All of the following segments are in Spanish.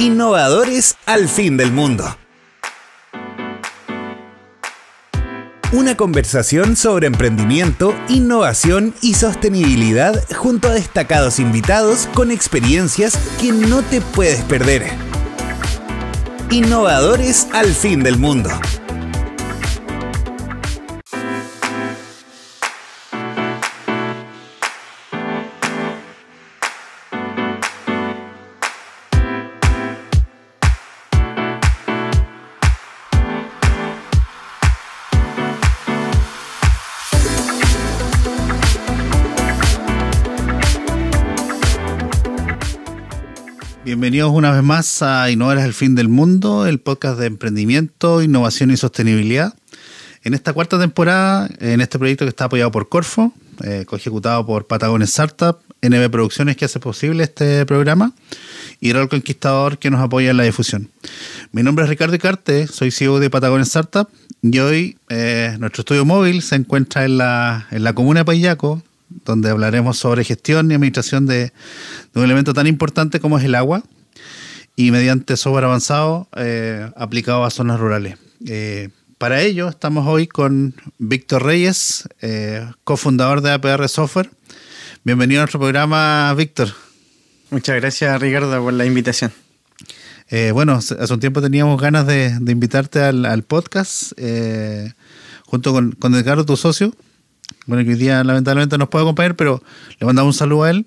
Innovadores al fin del mundo. Una conversación sobre emprendimiento, innovación y sostenibilidad junto a destacados invitados con experiencias que no te puedes perder. Innovadores al fin del mundo. Bienvenidos una vez más a Innovar el fin del mundo, el podcast de emprendimiento, innovación y sostenibilidad. En esta cuarta temporada, en este proyecto que está apoyado por Corfo, eh, ejecutado por Patagones Startup, NB Producciones que hace posible este programa y Rol Conquistador que nos apoya en la difusión. Mi nombre es Ricardo Icarte, soy CEO de Patagones Startup y hoy eh, nuestro estudio móvil se encuentra en la, en la comuna de Payaco, donde hablaremos sobre gestión y administración de, un elemento tan importante como es el agua y mediante software avanzado eh, aplicado a zonas rurales. Eh, para ello estamos hoy con Víctor Reyes, eh, cofundador de APR Software. Bienvenido a nuestro programa, Víctor. Muchas gracias, Ricardo, por la invitación. bueno, hace un tiempo teníamos ganas de, invitarte al, podcast junto con, con, tu socio bueno, que hoy día lamentablemente nos puede acompañar, pero le mandamos un saludo a él.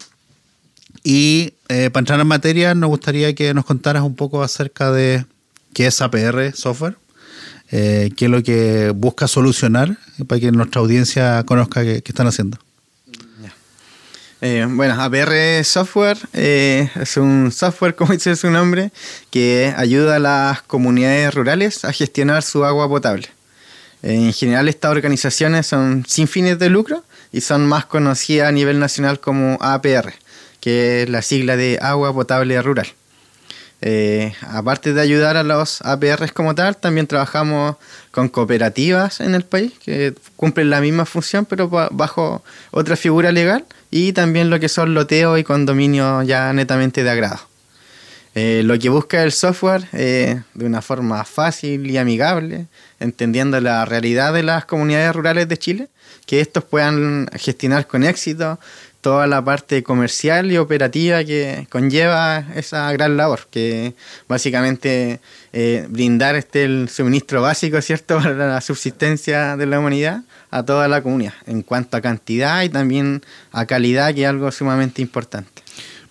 Y eh, para entrar en materia, nos gustaría que nos contaras un poco acerca de qué es APR Software, eh, qué es lo que busca solucionar, para que nuestra audiencia conozca qué, están haciendo. Eh, bueno, APR Software es un software, como dice su nombre, que ayuda a las comunidades rurales a gestionar su agua potable. En general estas organizaciones son sin fines de lucro y son más conocidas a nivel nacional como APR, que es la sigla de Agua Potable Rural. Eh, aparte de ayudar a los APRs como tal, también trabajamos con cooperativas en el país que cumplen la misma función pero bajo otra figura legal y también lo que son loteos y condominios ya netamente de agrado. Eh, lo que busca el software es, eh, de una forma fácil y amigable, entendiendo la realidad de las comunidades rurales de Chile, que estos puedan gestionar con éxito toda la parte comercial y operativa que conlleva esa gran labor, que básicamente eh, brindar este el suministro básico, ¿cierto?, para la subsistencia de la humanidad a toda la comunidad, en cuanto a cantidad y también a calidad, que es algo sumamente importante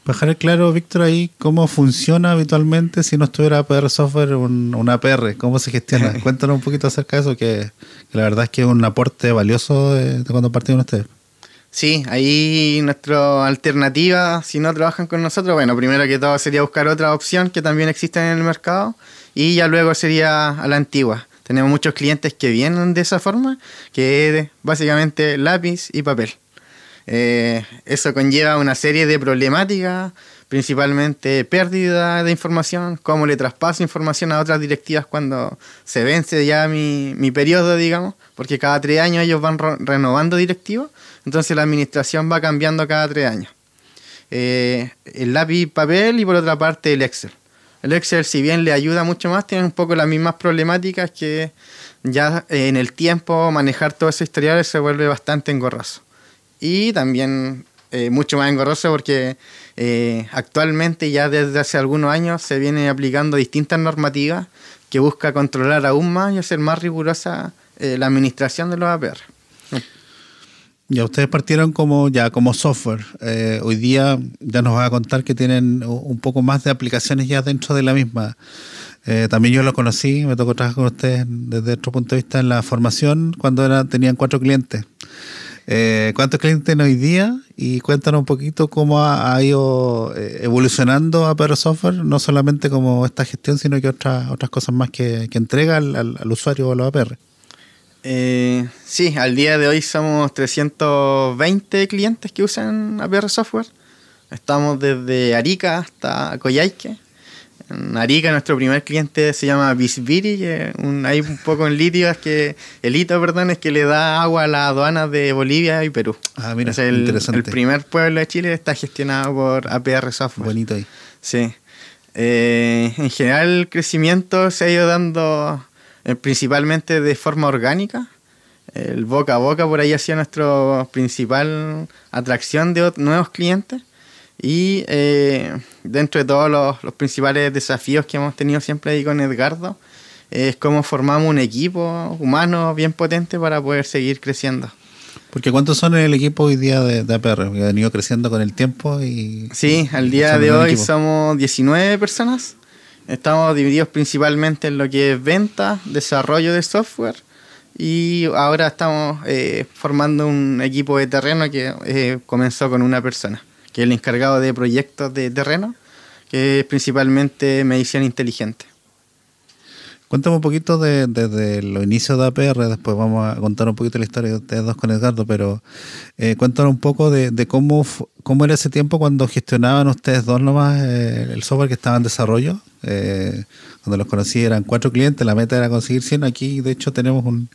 dejar claro, Víctor, ahí cómo funciona habitualmente si no estuviera APR Software, un, una APR, cómo se gestiona. Cuéntanos un poquito acerca de eso, que, la verdad es que es un aporte valioso de, cuando partimos ustedes. Sí, ahí nuestra alternativa, si no trabajan con nosotros, bueno, primero que todo sería buscar otra opción que también existe en el mercado y ya luego sería a la antigua. Tenemos muchos clientes que vienen de esa forma, que es básicamente lápiz y papel. Eh, eso conlleva una serie de problemáticas, principalmente pérdida de información, cómo le traspaso información a otras directivas cuando se vence ya mi, periodo, digamos, porque cada tres años ellos van renovando directivos, entonces la administración va cambiando cada tres años. Eh, el lápiz papel y por otra parte el Excel. El Excel, si bien le ayuda mucho más, tiene un poco las mismas problemáticas que ya en el tiempo manejar todo ese historial se vuelve bastante engorroso y también eh, mucho más engorroso porque eh, actualmente ya desde hace algunos años se viene aplicando distintas normativas que busca controlar aún más y hacer más rigurosa eh, la administración de los APR. Ya ustedes partieron como ya como software. hoy día ya nos va a contar que tienen un poco más de aplicaciones ya dentro de la misma. también yo lo conocí, me tocó trabajar con ustedes desde otro punto de vista en la formación cuando tenían cuatro clientes. Eh, ¿Cuántos clientes tienen hoy día? Y cuéntanos un poquito cómo ha, ido eh, evolucionando APR Software, no solamente como esta gestión, sino que otras, otras cosas más que, entrega al, usuario o a los APR. Eh, sí, al día de hoy somos 320 clientes que usan APR Software. Estamos desde Arica hasta Coyhaique, en nuestro primer cliente se llama Bisbiri, un, hay un poco en litio, que el hito, perdón, es que le da agua a las aduanas de Bolivia y Perú. Ah, mira, el, El primer pueblo de Chile está gestionado por APR Software. Bonito ahí. Sí. Eh, en general el crecimiento se ha ido dando eh, principalmente de forma orgánica. El boca a boca por ahí ha sido nuestra principal atracción de nuevos clientes y eh, dentro de todos los, principales desafíos que hemos tenido siempre ahí con Edgardo, es cómo formamos un equipo humano bien potente para poder seguir creciendo. Porque ¿cuántos son en el equipo hoy día de, APR? Que ha venido creciendo con el tiempo y... Sí, al día de hoy somos 19 personas. Estamos divididos principalmente en lo que es venta, desarrollo de software y ahora estamos eh, formando un equipo de terreno que eh, comenzó con una persona que es el encargado de proyectos de terreno, que es principalmente medición inteligente. Cuéntame un poquito de, desde los inicios de APR, después vamos a contar un poquito la historia de ustedes dos con Edgardo, pero eh, cuéntanos un poco de, cómo, cómo era ese tiempo cuando gestionaban ustedes dos nomás eh, el software que estaba en desarrollo. Eh, cuando los conocí eran cuatro clientes, la meta era conseguir 100, aquí de hecho tenemos un,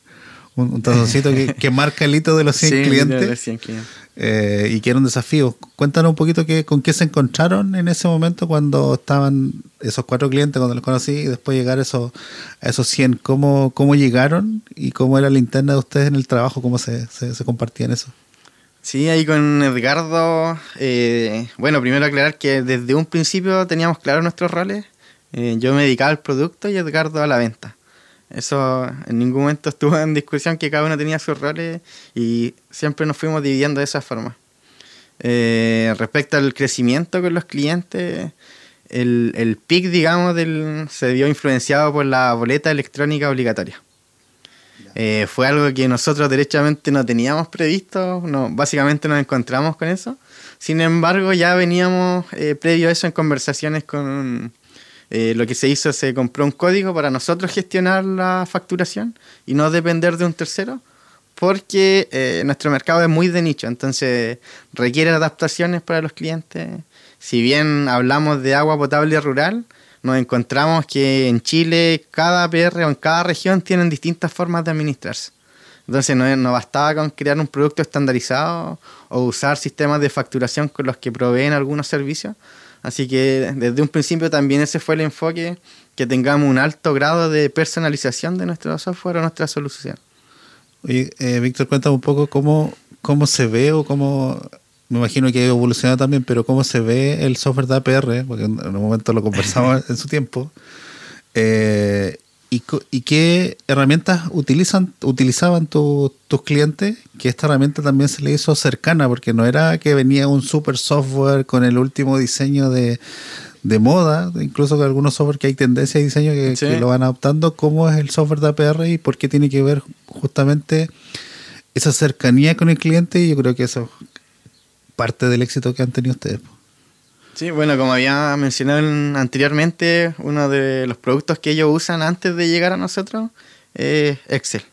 un, un que, marca el hito de los 100 clientes. Eh, y que era un desafío. Cuéntanos un poquito que, con qué se encontraron en ese momento cuando estaban esos cuatro clientes, cuando los conocí, y después llegar esos, a esos 100. ¿Cómo, ¿Cómo llegaron y cómo era la interna de ustedes en el trabajo? ¿Cómo se, se, compartían eso? Sí, ahí con Edgardo. Eh, bueno, primero aclarar que desde un principio teníamos claros nuestros roles. Eh, yo me dedicaba al producto y Edgardo a la venta. Eso en ningún momento estuvo en discusión que cada uno tenía sus roles y siempre nos fuimos dividiendo de esa forma. Eh, respecto al crecimiento con los clientes, el, el pic, digamos, del, se vio influenciado por la boleta electrónica obligatoria. Eh, fue algo que nosotros derechamente no teníamos previsto, no, básicamente nos encontramos con eso. Sin embargo, ya veníamos eh, previo a eso en conversaciones con, eh, lo que se hizo, se compró un código para nosotros gestionar la facturación y no depender de un tercero, porque eh, nuestro mercado es muy de nicho, entonces requiere adaptaciones para los clientes. Si bien hablamos de agua potable rural, nos encontramos que en Chile cada PR o en cada región tienen distintas formas de administrarse. Entonces nos no, bastaba con crear un producto estandarizado o usar sistemas de facturación con los que proveen algunos servicios, Así que desde un principio también ese fue el enfoque, que tengamos un alto grado de personalización de nuestro software o nuestra solución. Oye, eh, Víctor, cuéntame un poco cómo, cómo se ve o cómo me imagino que ha evolucionado también, pero cómo se ve el software de APR, porque en un momento lo conversamos en su tiempo, eh, ¿Y, qué herramientas utilizan, utilizaban tus clientes? Que esta herramienta también se le hizo cercana, porque no era que venía un super software con el último diseño de, de moda, incluso que algunos software que hay tendencia y diseño que, lo van adoptando. ¿Cómo es el software de APR y por qué tiene que ver justamente esa cercanía con el cliente? Y yo creo que eso es parte del éxito que han tenido ustedes. Sí, bueno, como había mencionado anteriormente, uno de los productos que ellos usan antes de llegar a nosotros es Excel.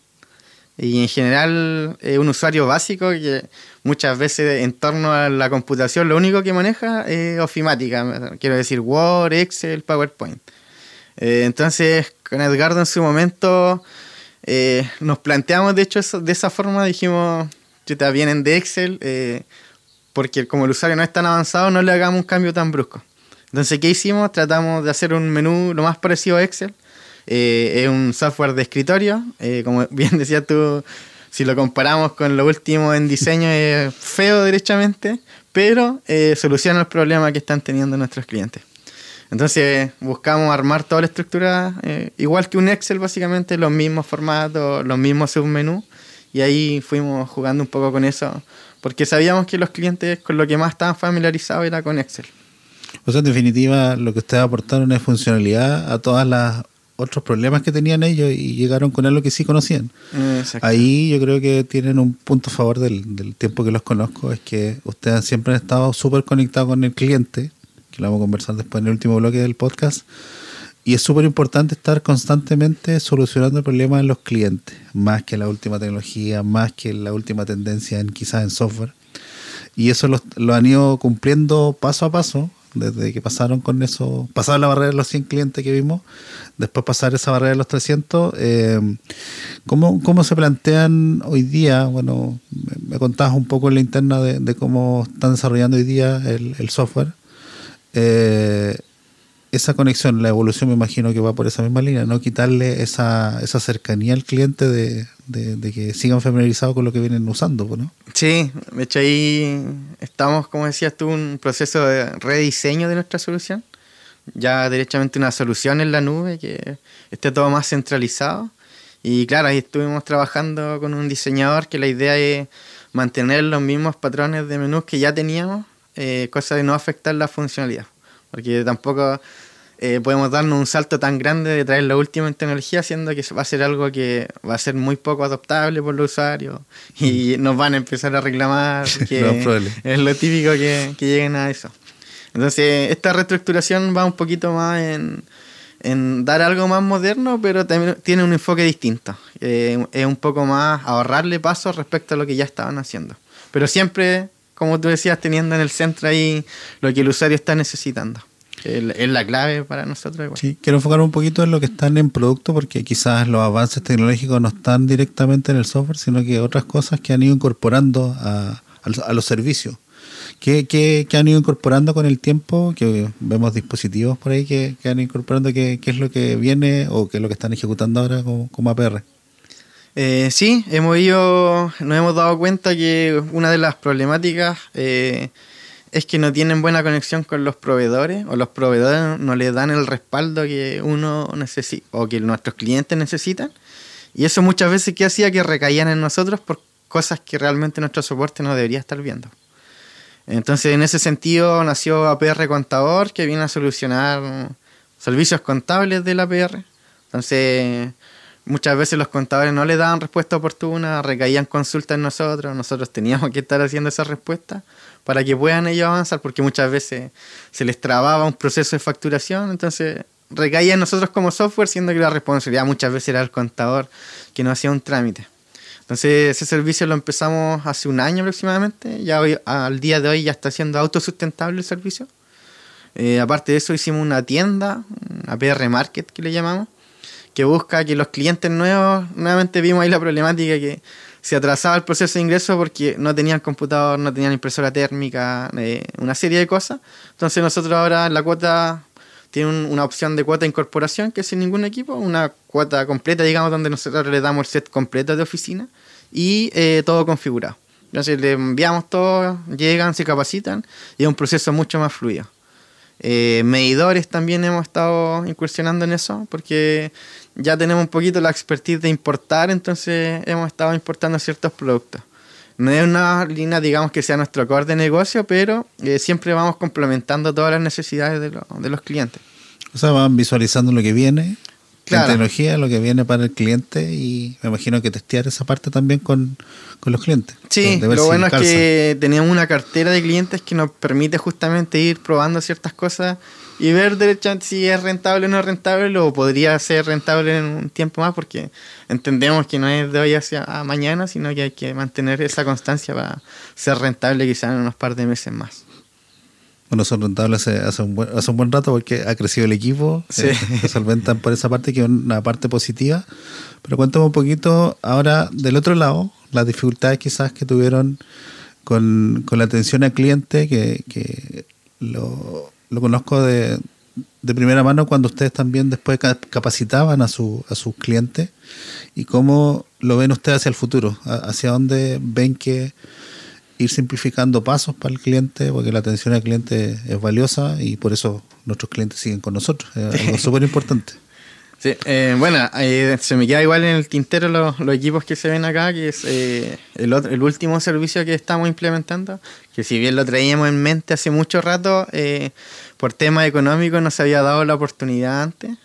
Y en general, es un usuario básico que muchas veces en torno a la computación lo único que maneja es ofimática, quiero decir Word, Excel, PowerPoint. Eh, entonces, con Edgardo en su momento eh, nos planteamos, de hecho, de esa forma, dijimos, que te vienen de Excel, eh, porque como el usuario no es tan avanzado, no le hagamos un cambio tan brusco. Entonces, ¿qué hicimos? Tratamos de hacer un menú lo más parecido a Excel. Eh, es un software de escritorio, eh, como bien decías tú, si lo comparamos con lo último en diseño es feo derechamente, pero eh, soluciona el problema que están teniendo nuestros clientes. Entonces buscamos armar toda la estructura igual que un Excel básicamente, los mismos formatos, los mismos submenús, y ahí fuimos jugando un poco con eso porque sabíamos que los clientes con lo que más estaban familiarizados era con Excel. O sea, en definitiva, lo que ustedes aportaron es funcionalidad a todos los otros problemas que tenían ellos y llegaron con algo que sí conocían. Ahí yo creo que tienen un punto a favor del, del tiempo que los conozco, es que ustedes siempre han estado súper conectados con el cliente, que lo vamos a conversar después en el último bloque del podcast y es súper importante estar constantemente solucionando el problema en los clientes, más que la última tecnología, más que la última tendencia en quizás en software. Y eso lo, han ido cumpliendo paso a paso, desde que pasaron con eso, pasaron la barrera de los 100 clientes que vimos, después pasar esa barrera de los 300, eh, ¿cómo, se plantean hoy día? Bueno, me, contás un poco en la interna de, cómo están desarrollando hoy día el, software. Eh, esa conexión, la evolución me imagino que va por esa misma línea, no quitarle esa, esa cercanía al cliente de, de, que sigan familiarizados con lo que vienen usando, ¿no? Sí, de hecho ahí estamos, como decías tú, un proceso de rediseño de nuestra solución, ya directamente una solución en la nube que esté todo más centralizado. Y claro, ahí estuvimos trabajando con un diseñador que la idea es mantener los mismos patrones de menús que ya teníamos, eh, cosa de no afectar la funcionalidad. Porque tampoco eh, podemos darnos un salto tan grande de traer la última en tecnología, siendo que va a ser algo que va a ser muy poco adoptable por los usuarios mm. y nos van a empezar a reclamar. Que es lo típico que, lleguen a eso. Entonces, esta reestructuración va un poquito más en, dar algo más moderno, pero también tiene un enfoque distinto. Eh, es un poco más ahorrarle pasos respecto a lo que ya estaban haciendo. Pero siempre como tú decías, teniendo en el centro ahí lo que el usuario está necesitando. Es la clave para nosotros. Igual. Sí, quiero enfocar un poquito en lo que están en producto, porque quizás los avances tecnológicos no están directamente en el software, sino que otras cosas que han ido incorporando a, los servicios. ¿Qué, han ido incorporando con el tiempo? Que vemos dispositivos por ahí que, que han incorporando, ¿qué, es lo que viene o qué es lo que están ejecutando ahora como APR. Eh, sí, hemos ido, nos hemos dado cuenta que una de las problemáticas eh, es que no tienen buena conexión con los proveedores o los proveedores no les dan el respaldo que uno necesita o que nuestros clientes necesitan. Y eso muchas veces que hacía que recaían en nosotros por cosas que realmente nuestro soporte no debería estar viendo. Entonces, en ese sentido, nació APR Contador, que viene a solucionar servicios contables de la APR. Entonces, muchas veces los contadores no le daban respuesta oportuna, recaían consultas en nosotros, nosotros teníamos que estar haciendo esas respuestas para que puedan ellos avanzar, porque muchas veces se les trababa un proceso de facturación, entonces recaía en nosotros como software, siendo que la responsabilidad muchas veces era el contador que no hacía un trámite. Entonces ese servicio lo empezamos hace un año aproximadamente, ya hoy, al día de hoy ya está siendo autosustentable el servicio. Eh, aparte de eso hicimos una tienda, una PR Market que le llamamos, que busca que los clientes nuevos, nuevamente vimos ahí la problemática que se atrasaba el proceso de ingreso porque no tenían computador, no tenían impresora térmica, eh, una serie de cosas. Entonces nosotros ahora la cuota tiene una opción de cuota de incorporación que es sin ningún equipo, una cuota completa, digamos, donde nosotros le damos el set completo de oficina y eh, todo configurado. Entonces le enviamos todo, llegan, se capacitan y es un proceso mucho más fluido. Eh, medidores también hemos estado incursionando en eso, porque ya tenemos un poquito la expertise de importar, entonces hemos estado importando ciertos productos. No es una línea, digamos, que sea nuestro core de negocio, pero eh, siempre vamos complementando todas las necesidades de, los clientes. O sea, van visualizando lo que viene, la tecnología, lo que viene para el cliente y me imagino que testear esa parte también con, los clientes. Sí, lo bueno es que tenemos una cartera de clientes que nos permite justamente ir probando ciertas cosas y ver si es rentable o no rentable o podría ser rentable en un tiempo más porque entendemos que no es de hoy hacia mañana, sino que hay que mantener esa constancia para ser rentable quizás en unos par de meses más. Bueno, son rentables hace, un, buen, rato porque ha crecido el equipo, eh, se solventan por esa parte que es una parte positiva, pero cuéntame un poquito ahora del otro lado, las dificultades quizás que tuvieron con, la atención al cliente que lo, lo conozco de, de primera mano cuando ustedes también después capacitaban a, su, a sus clientes y cómo lo ven ustedes hacia el futuro, hacia dónde ven que ir simplificando pasos para el cliente, porque la atención al cliente es valiosa y por eso nuestros clientes siguen con nosotros, es algo súper importante. Eh, bueno, se me queda igual en el tintero los, equipos que se ven acá, que es eh, el, último servicio que estamos implementando, que si bien lo traíamos en mente hace mucho rato, eh, por tema económico no se había dado la oportunidad antes,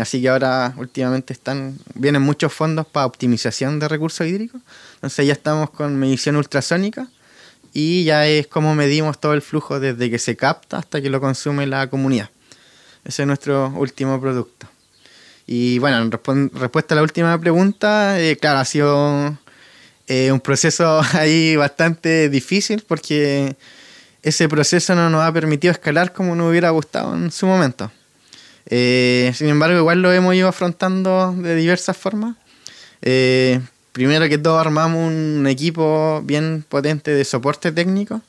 así que ahora últimamente están vienen muchos fondos para optimización de recursos hídricos, entonces ya estamos con medición ultrasónica y ya es como medimos todo el flujo desde que se capta hasta que lo consume la comunidad. Ese es nuestro último producto. Y bueno, en respuesta a la última pregunta, eh, claro, ha sido eh, un proceso ahí bastante difícil porque ese proceso no nos ha permitido escalar como nos hubiera gustado en su momento. Eh, sin embargo, igual lo hemos ido afrontando de diversas formas. primero que todo, armamos un equipo bien potente de soporte técnico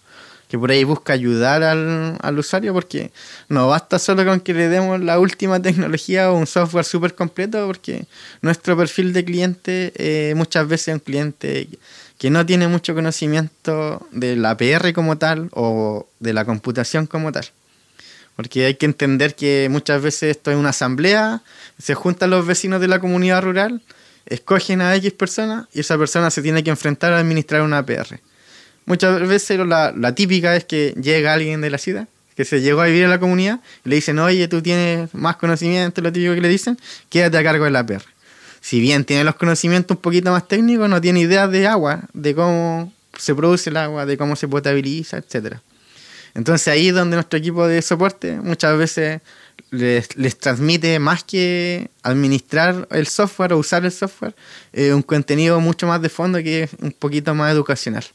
que por ahí busca ayudar al, usuario, porque no basta solo con que le demos la última tecnología o un software súper completo, porque nuestro perfil de cliente eh, muchas veces es un cliente que no tiene mucho conocimiento de la PR como tal o de la computación como tal. Porque hay que entender que muchas veces esto es una asamblea, se juntan los vecinos de la comunidad rural, escogen a X personas y esa persona se tiene que enfrentar a administrar una PR. Muchas veces la, típica es que llega alguien de la ciudad que se llegó a vivir en la comunidad y le dicen, oye, tú tienes más conocimiento, lo típico que le dicen, quédate a cargo de la perra. Si bien tiene los conocimientos un poquito más técnicos, no tiene idea de agua, de cómo se produce el agua, de cómo se potabiliza, etcétera. Entonces ahí es donde nuestro equipo de soporte muchas veces les, transmite más que administrar el software o usar el software, eh, un contenido mucho más de fondo que es un poquito más educacional.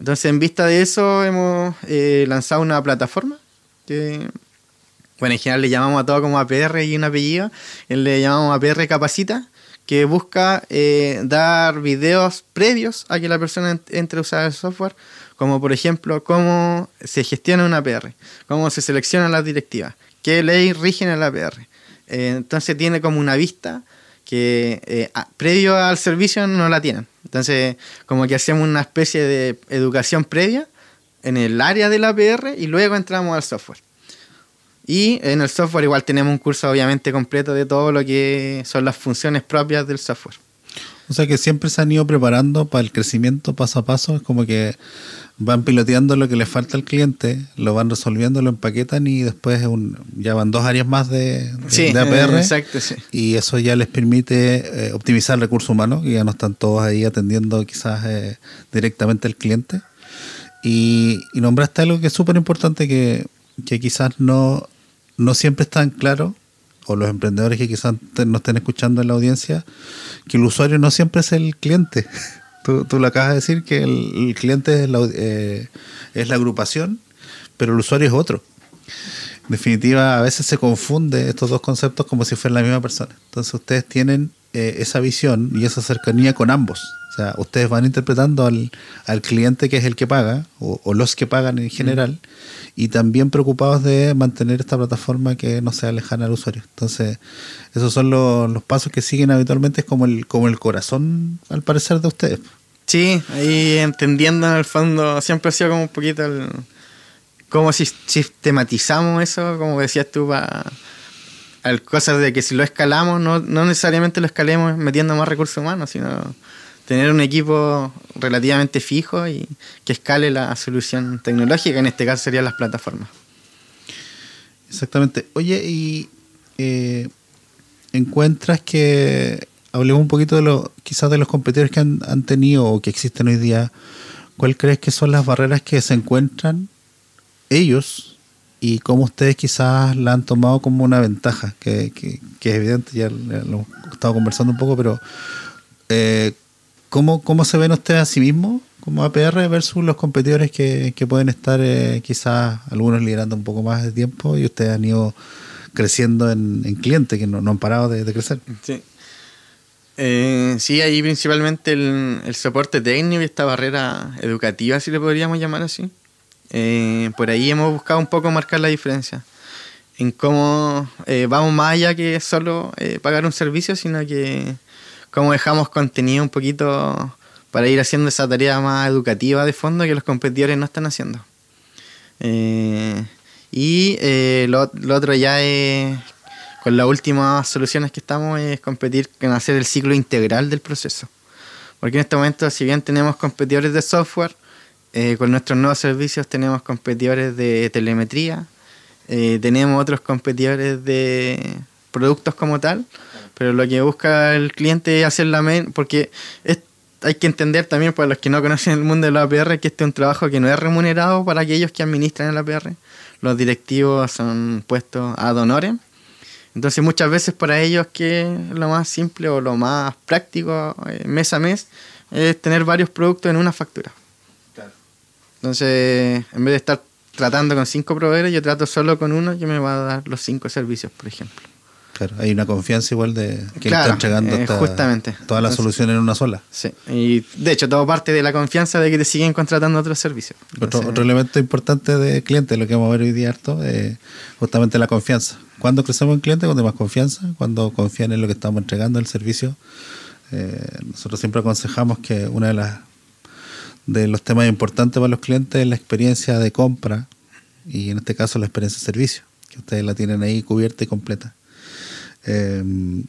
Entonces, en vista de eso, hemos eh, lanzado una plataforma que, bueno, en general le llamamos a todo como APR y un apellido, le llamamos APR Capacita, que busca eh, dar videos previos a que la persona entre a usar el software, como por ejemplo cómo se gestiona una APR, cómo se seleccionan las directivas, qué ley rigen el APR. Eh, entonces tiene como una vista que eh, previo al servicio no la tienen. Entonces, como que hacemos una especie de educación previa en el área de la PR y luego entramos al software. Y en el software igual tenemos un curso obviamente completo de todo lo que son las funciones propias del software. O sea que siempre se han ido preparando para el crecimiento paso a paso, es como que van piloteando lo que les falta al cliente, lo van resolviendo, lo empaquetan y después ya van dos áreas más de, eh, APR. Y eso ya les permite eh, optimizar recursos humanos, que ya no están todos ahí atendiendo quizás eh, directamente al cliente. Y, y nombraste algo que es súper importante que, quizás no, no siempre es tan claro o los emprendedores que quizás no estén escuchando en la audiencia, que el usuario no siempre es el cliente. Tú, tú lo acabas de decir que el, cliente es la, eh, es la agrupación, pero el usuario es otro. En definitiva, a veces se confunde estos dos conceptos como si fueran la misma persona. Entonces ustedes tienen eh, esa visión y esa cercanía con ambos ustedes van interpretando al, al cliente que es el que paga, o, los que pagan en mm. general, y también preocupados de mantener esta plataforma que no sea lejana al usuario. Entonces, esos son los pasos que siguen habitualmente, es como el, como el corazón, al parecer, de ustedes. Sí, ahí entendiendo en el fondo, siempre ha sido como un poquito el, cómo sistematizamos eso, como decías tú, para cosas de que si lo escalamos, no, no necesariamente lo escalemos metiendo más recursos humanos, sino tener un equipo relativamente fijo y que escale la solución tecnológica, en este caso serían las plataformas. Exactamente. Oye, y eh, encuentras que, hablemos un poquito de lo quizás de los competidores que han, tenido o que existen hoy día, ¿cuál crees que son las barreras que se encuentran ellos y cómo ustedes quizás la han tomado como una ventaja, que, es evidente, ya lo hemos estado conversando un poco, pero eh, ¿Cómo, se ven ustedes a sí mismos como APR versus los competidores que, pueden estar eh, quizás algunos liderando un poco más de tiempo y ustedes han ido creciendo en, clientes que no, han parado de, crecer? Eh, sí. ahí principalmente el, soporte técnico y esta barrera educativa, si le podríamos llamar así. Eh, por ahí hemos buscado un poco marcar la diferencia en cómo vamos más allá que solo pagar un servicio, sino que cómo dejamos contenido un poquito para ir haciendo esa tarea más educativa de fondo que los competidores no están haciendo. Eh, y eh, lo, otro ya es, con las últimas soluciones que estamos, es competir en hacer el ciclo integral del proceso. Porque en este momento, si bien tenemos competidores de software, eh, con nuestros nuevos servicios tenemos competidores de telemetría, tenemos otros competidores de productos como tal, pero lo que busca el cliente es hacer la men porque hay que entender también para los que no conocen el mundo de la APR que este es un trabajo que no es remunerado para aquellos que administran la APR. Los directivos son puestos a donores. Entonces muchas veces para ellos que lo más simple o lo más práctico eh, mes a mes es tener varios productos en una factura. Entonces, en vez de estar tratando con cinco proveedores, yo trato solo con uno, que me va a dar los cinco servicios, por ejemplo hay una confianza igual de que está entregando eh, todas las soluciones en una sola. Sí, y de hecho todo parte de la confianza de que te siguen contratando otros servicios. otro, elemento importante de cliente, lo que vamos a ver hoy día harto, es justamente la confianza. Cuando crecemos en cliente, cuando hay más confianza, cuando confían en lo que estamos entregando, el servicio. Eh, nosotros siempre aconsejamos que una de las de los temas importantes para los clientes es la experiencia de compra y en este caso la experiencia de servicio, que ustedes la tienen ahí cubierta y completa. Em,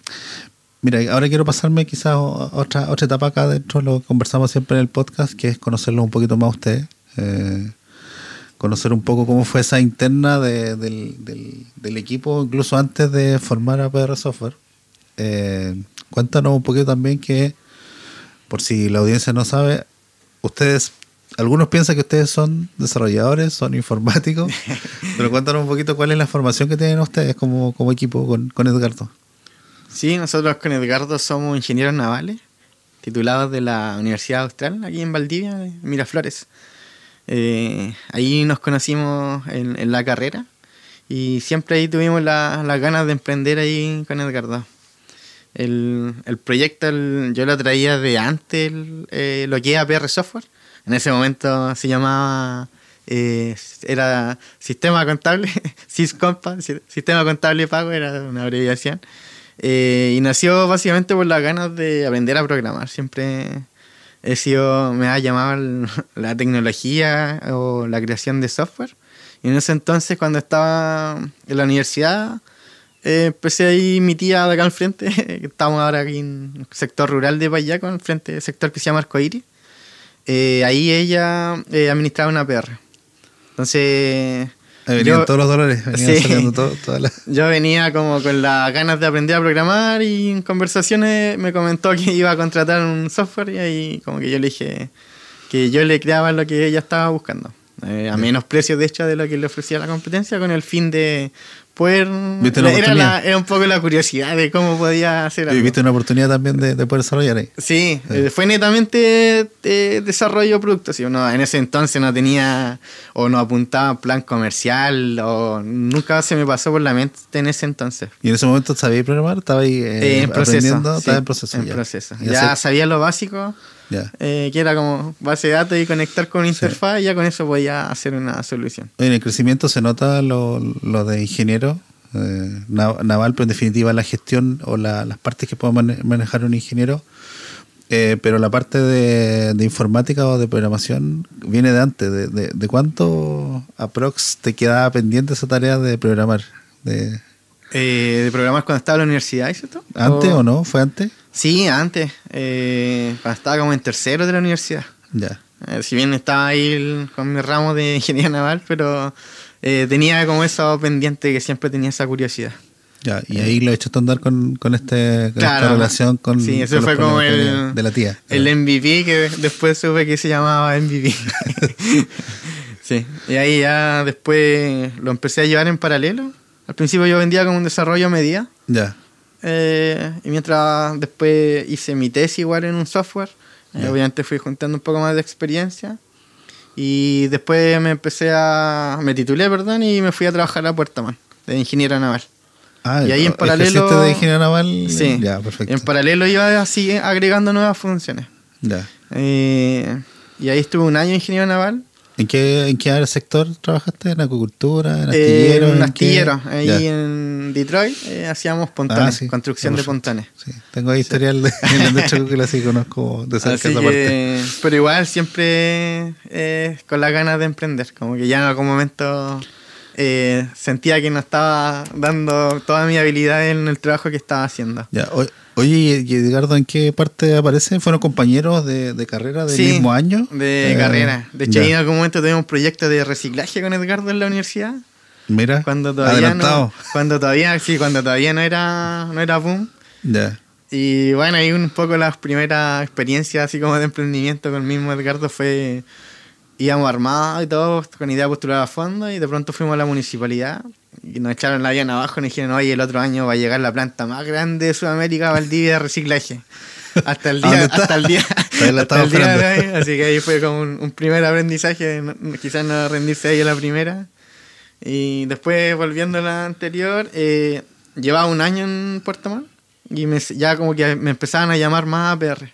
mira, ahora quiero pasarme quizás otra, otra etapa acá dentro, lo que conversamos siempre en el podcast, que es conocerlo un poquito más a usted. Eh, conocer un poco cómo fue esa interna del, equipo, incluso antes de formar a PR Software. Em, cuéntanos un poquito también que, por si la audiencia no sabe, ustedes algunos piensan que ustedes son desarrolladores, son informáticos, pero cuéntanos un poquito cuál es la formación que tienen ustedes como, equipo con, con Edgardo. Sí, nosotros con Edgardo somos ingenieros navales, titulados de la Universidad Austral, aquí en Valdivia, Miraflores. Eh, ahí nos conocimos en, la carrera y siempre ahí tuvimos las ganas de emprender ahí con Edgardo. El, proyecto yo lo traía de antes, eh, lo que es APR Software, en ese momento se llamaba. Eh, era Sistema Contable, SysCompa, Sistema Contable Pago, era una abreviación. Eh, y nació básicamente por las ganas de aprender a programar. Siempre he sido, me ha llamado la tecnología o la creación de software. Y en ese entonces, cuando estaba en la universidad, eh, empecé ahí mi tía de acá al frente, que estamos ahora aquí en el sector rural de Payaco, en frente del sector que se llama Arcoíris. Eh, ahí ella eh, administraba una PR. Entonces. venían yo, todos los dolores, saliendo Yo venía como con las ganas de aprender a programar y en conversaciones me comentó que iba a contratar un software y ahí como que yo le dije que yo le creaba lo que ella estaba buscando. Eh, a menos precios, de hecho, de lo que le ofrecía la competencia, con el fin de era, un poco la curiosidad de cómo podía hacer algo. ¿Y viste una oportunidad también de, poder desarrollar ahí? Sí, eh, fue netamente eh, desarrollo de productos. uno, en ese entonces no tenía o no apuntaba plan comercial o nunca se me pasó por la mente en ese entonces. ¿Y en ese momento sabía programar? ¿Estaba ahí eh, en proceso, aprendiendo? en ya. ya sabía lo básico. Eh, quiera como base de datos y conectar con una interfaz y ya con eso voy a hacer una solución. En el crecimiento se nota lo, de ingeniero eh, naval, pero en definitiva la gestión o las partes que puede manejar un ingeniero. Eh, pero la parte de, informática o de programación viene de antes. ¿De, de, cuánto aprox te quedaba pendiente esa tarea de programar? De, programar cuando estaba en la universidad, ¿cierto? ¿Antes o no? ¿Fue antes? Sí, antes. Eh, estaba como en tercero de la universidad. Ya. Eh, si bien estaba ahí con mi ramo de ingeniería naval, pero eh, tenía como esa pendiente que siempre tenía esa curiosidad. Ya, y ahí lo he hecho andar con, con, este, con claro, esta relación con. Sí, ese fue como el. De la tía. El MVP que después supe que se llamaba MVP. sí, y ahí ya después lo empecé a llevar en paralelo. Al principio yo vendía como un desarrollo media. Ya. Eh, y mientras después hice mi tesis igual en un software. Eh, obviamente fui juntando un poco más de experiencia. Y después me empecé a. Me titulé, perdón, y me fui a trabajar a Puerto Man, de ingeniero naval. Ah, y ahí en paralelo. de ingeniero naval? Sí. En paralelo iba así agregando nuevas funciones. Ya. Eh, y ahí estuve un año ingeniero naval. ¿En qué, ¿En qué sector trabajaste? ¿En acuicultura? ¿En eh, astillero? en, astillero, ahí en Detroit eh, hacíamos ah, pontones, construcción de pontones. Sí, tengo ahí historial de, de la industria acuícola, conozco de cerca así esa parte. Pero igual siempre eh, con las ganas de emprender, como que ya en algún momento eh, sentía que no estaba dando toda mi habilidad en el trabajo que estaba haciendo. Ya, oye, Edgardo, ¿en qué parte aparece? ¿Fueron compañeros de, carrera del mismo año? De eh, carrera. De hecho, en algún momento tuvimos un proyecto de reciclaje con Edgardo en la universidad. Mira, cuando todavía adelantado. cuando todavía, sí, cuando todavía no era, no era boom. Ya. Y bueno, ahí un poco las primeras experiencias así como de emprendimiento con el mismo Edgardo fue íbamos armados y todo, con idea de postular a fondo, y de pronto fuimos a la municipalidad y nos echaron la llana abajo y nos dijeron, oye, el otro año va a llegar la planta más grande de Sudamérica, Valdivia, reciclaje. Hasta el día, hasta el día, hasta el día de hoy. Así que ahí fue como un, primer aprendizaje, quizás no rendirse ahí a la primera. Y después, volviendo a la anterior, eh, llevaba un año en Puerto Montt y me, ya como que me empezaban a llamar más APR.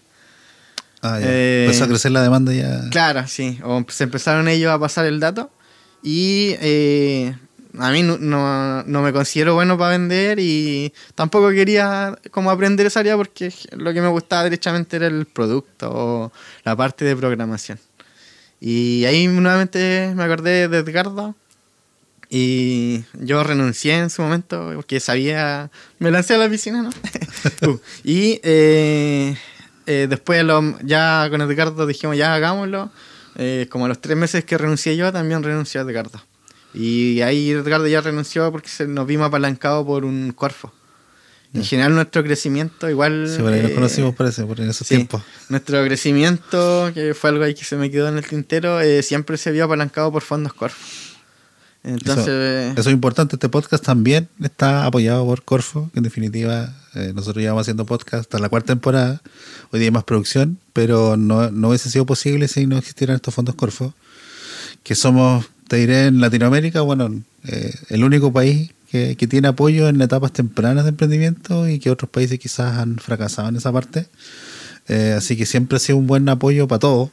Ah, eh, Empezó a crecer la demanda ya. Claro, sí. O se empezaron ellos a pasar el dato. Y eh, a mí no, no, me considero bueno para vender y tampoco quería como aprender esa área porque lo que me gustaba derechamente era el producto o la parte de programación. Y ahí nuevamente me acordé de Edgardo y yo renuncié en su momento porque sabía, me lancé a la piscina, ¿no? Uh, y eh, eh, después ya con Edgardo dijimos, ya hagámoslo. Eh, como los tres meses que renuncié yo, también renunció Edgardo. Y ahí Edgardo ya renunció porque nos vimos apalancados por un Corfo. En general nuestro crecimiento igual... Sí, por nos eh, conocimos parece, por en esos tiempos. Nuestro crecimiento, que fue algo ahí que se me quedó en el tintero, siempre se vio apalancado por fondos Corfo. Entonces, eso, eso, es importante, este podcast también está apoyado por Corfo, que en definitiva eh, nosotros llevamos haciendo podcast hasta la cuarta temporada, hoy día hay más producción, pero no, hubiese sido posible si no existieran estos fondos Corfo, que somos, te diré, en Latinoamérica, bueno, eh, el único país que, tiene apoyo en etapas tempranas de emprendimiento y que otros países quizás han fracasado en esa parte. Eh, así que siempre ha sido un buen apoyo para todos,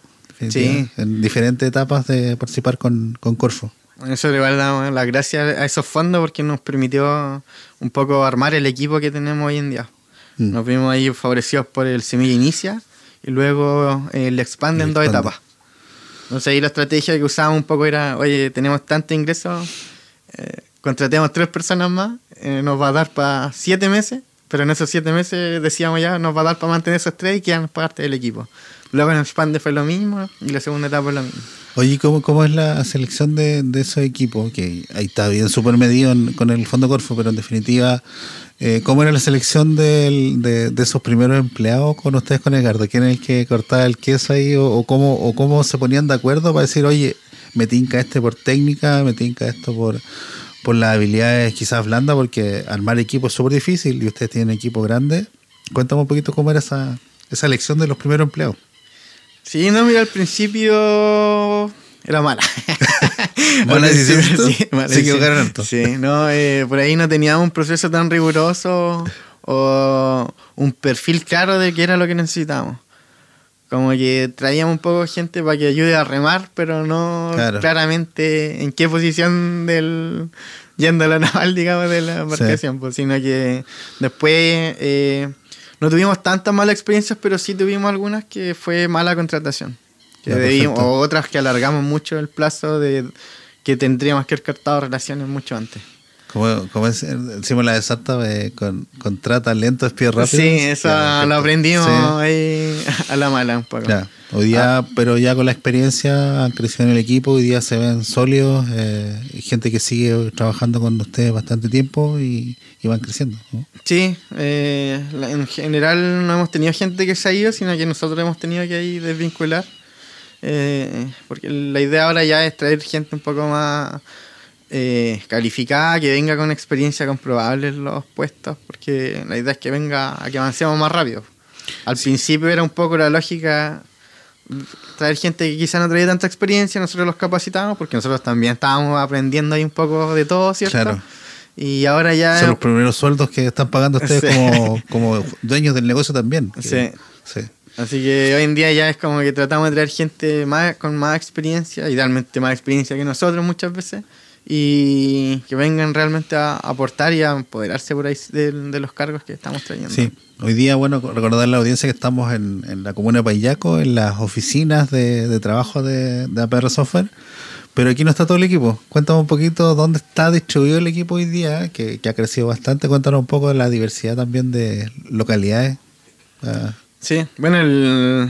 sí. en diferentes etapas de participar con, con Corfo. Eso le va a dar las gracias a esos fondos porque nos permitió un poco armar el equipo que tenemos hoy en día. Mm. Nos vimos ahí favorecidos por el Semilla Inicia y luego el eh, expanden en dos etapas. Entonces ahí la estrategia que usábamos un poco era, oye, tenemos tanto ingreso, eh, contratemos tres personas más, eh, nos va a dar para siete meses, pero en esos siete meses decíamos ya, nos va a dar para mantener esos tres y quedan parte del equipo. Luego en Expande fue lo mismo y la segunda etapa fue lo mismo. Oye, ¿cómo, cómo es la selección de, de esos equipos? Que ahí está bien súper medido con el Fondo Corfo, pero en definitiva, eh, ¿cómo era la selección de, de, esos primeros empleados con ustedes con Edgardo? ¿Quién es el que cortaba el queso ahí? ¿O, cómo, ¿O cómo se ponían de acuerdo para decir, oye, me tinca este por técnica, me tinca esto por, por las habilidades quizás blandas, porque armar equipo es súper difícil y ustedes tienen equipo grande. Cuéntame un poquito cómo era esa, esa elección de los primeros empleados. Sí, no, mira, al principio era mala. mala decisión. Sí, sí. Se equivocaron Sí, no, eh, por ahí no teníamos un proceso tan riguroso o un perfil claro de qué era lo que necesitábamos. Como que traíamos un poco gente para que ayude a remar, pero no claramente en qué posición del yendo a la naval, digamos, de la embarcación, pues, sino que después eh, no tuvimos tantas malas experiencias, pero sí tuvimos algunas que fue mala contratación. o otras que alargamos mucho el plazo de que tendríamos que haber cortado relaciones mucho antes. Como decimos la de eh, con, contrata lento, espía rápido. Sí, eso lo aprendimos a la mala. Hoy ah. pero ya con la experiencia han crecido en el equipo, hoy día se ven sólidos, eh, gente que sigue trabajando con ustedes bastante tiempo y, van creciendo. Sí, eh, en general no hemos tenido gente que se ha ido, sino que nosotros hemos tenido que ahí desvincular. porque la idea ahora ya es traer gente un poco más eh, calificada, que venga con experiencia comprobable en los puestos, porque la idea es que venga a que avancemos más rápido. Al principio era un poco la lógica traer gente que quizá no traía tanta experiencia, nosotros los capacitamos, porque nosotros también estábamos aprendiendo ahí un poco de todo, ¿cierto? Claro. Y ahora ya... Son los primeros sueldos que están pagando ustedes como, dueños del negocio también. sí. sí. Así que hoy en día ya es como que tratamos de traer gente más, con más experiencia, idealmente más experiencia que nosotros muchas veces, y que vengan realmente a aportar y a empoderarse por ahí de, los cargos que estamos trayendo. Sí, hoy día, bueno, recordar a la audiencia que estamos en, la comuna de Payaco, en las oficinas de, trabajo de, de, APR Software, pero aquí no está todo el equipo. Cuéntanos un poquito dónde está distribuido el equipo hoy día, que, ha crecido bastante. Cuéntanos un poco de la diversidad también de localidades. Ah. Sí, bueno,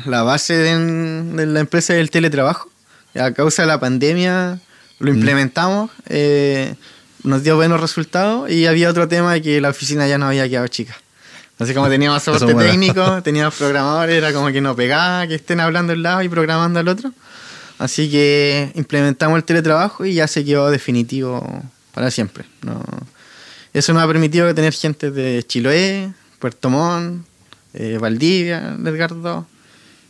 la base de, la empresa es el teletrabajo. A causa de la pandemia lo implementamos, eh, nos dio buenos resultados y había otro tema de que la oficina ya no había quedado chica. Así como teníamos soporte técnico, teníamos programadores, era como que no pegaba que estén hablando al lado y programando al otro. Así que implementamos el teletrabajo y ya se quedó definitivo para siempre. Eso nos ha permitido tener gente de Chiloé, Puerto Montt, eh, Valdivia, Edgardo.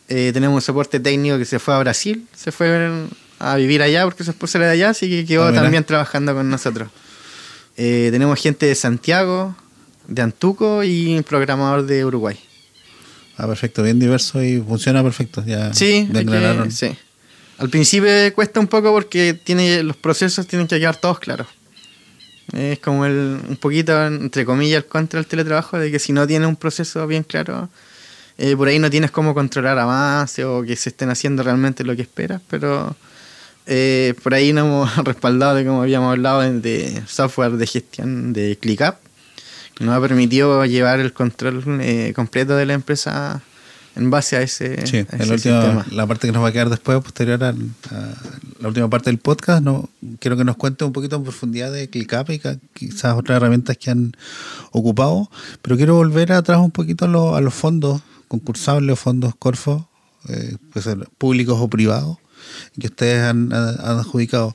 Eh, tenemos un soporte técnico que se fue a Brasil, se fue en, a vivir allá porque su esposa era de allá, así que quedó ah, también trabajando con nosotros. Eh, tenemos gente de Santiago, de Antuco y programador de Uruguay. Ah, perfecto, bien diverso y funciona perfecto. Ya sí, sí. Al principio cuesta un poco porque tiene, los procesos tienen que quedar todos claros. Es como el, un poquito, entre comillas, el contra el teletrabajo, de que si no tienes un proceso bien claro, eh, por ahí no tienes cómo controlar a avance o que se estén haciendo realmente lo que esperas, pero eh, por ahí nos hemos respaldado como habíamos hablado de software de gestión de ClickUp, que nos ha permitido llevar el control eh, completo de la empresa en base a ese, sí, La parte que nos va a quedar después, posterior a, la última parte del podcast, no quiero que nos cuente un poquito en profundidad de ClickUp y quizás otras herramientas que han ocupado, pero quiero volver atrás un poquito a, los fondos concursables fondos Corfo, eh, públicos o privados que ustedes han, adjudicado.